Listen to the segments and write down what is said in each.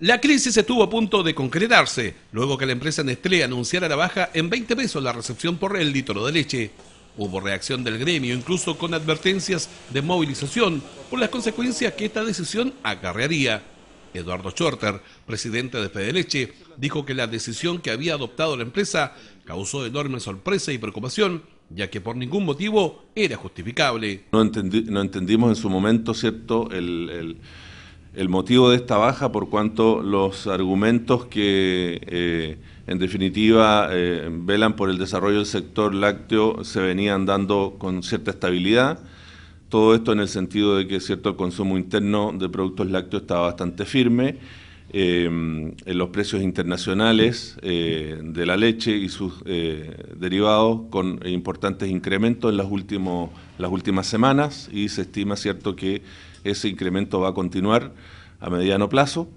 La crisis estuvo a punto de concretarse, luego que la empresa Nestlé anunciara la baja en 20 pesos la recepción por el litro de leche. Hubo reacción del gremio, incluso con advertencias de movilización por las consecuencias que esta decisión acarrearía. Eduardo Schorter, presidente de Fedeleche, dijo que la decisión que había adoptado la empresa causó enorme sorpresa y preocupación, ya que por ningún motivo era justificable. No, no entendimos en su momento, ¿cierto?, el el motivo de esta baja por cuanto los argumentos que eh, en definitiva eh, velan por el desarrollo del sector lácteo se venían dando con cierta estabilidad. Todo esto en el sentido de que cierto el consumo interno de productos lácteos estaba bastante firme en eh, los precios internacionales eh, de la leche y sus eh, derivados con importantes incrementos en las, las últimas semanas y se estima, cierto, que ese incremento va a continuar a mediano plazo.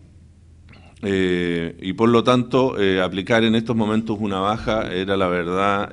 y por lo tanto, aplicar en estos momentos una baja era la verdad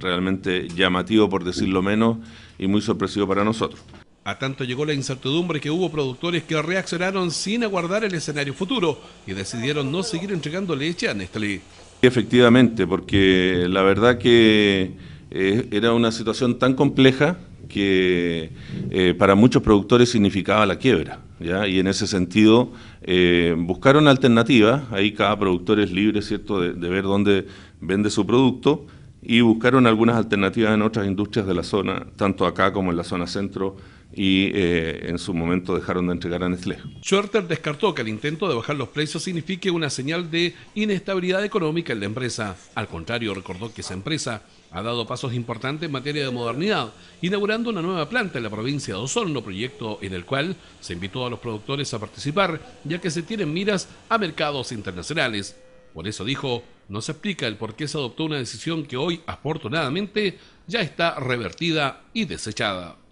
realmente llamativo, por decirlo menos, y muy sorpresivo para nosotros. A tanto llegó la incertidumbre que hubo productores que reaccionaron sin aguardar el escenario futuro y decidieron no seguir entregando leche a Nestlé. Efectivamente, porque la verdad que eh, era una situación tan compleja que eh, para muchos productores significaba la quiebra. Y en ese sentido eh, buscaron alternativas, ahí cada productor es libre ¿cierto? de ver dónde vende su producto y buscaron algunas alternativas en otras industrias de la zona, tanto acá como en la zona centro y eh, en su momento dejaron de entregar a Nestlé. Schwerter descartó que el intento de bajar los precios signifique una señal de inestabilidad económica en la empresa. Al contrario, recordó que esa empresa ha dado pasos importantes en materia de modernidad, inaugurando una nueva planta en la provincia de Osorno, proyecto en el cual se invitó a los productores a participar, ya que se tienen miras a mercados internacionales. Por eso dijo, no se explica el por qué se adoptó una decisión que hoy, afortunadamente, ya está revertida y desechada.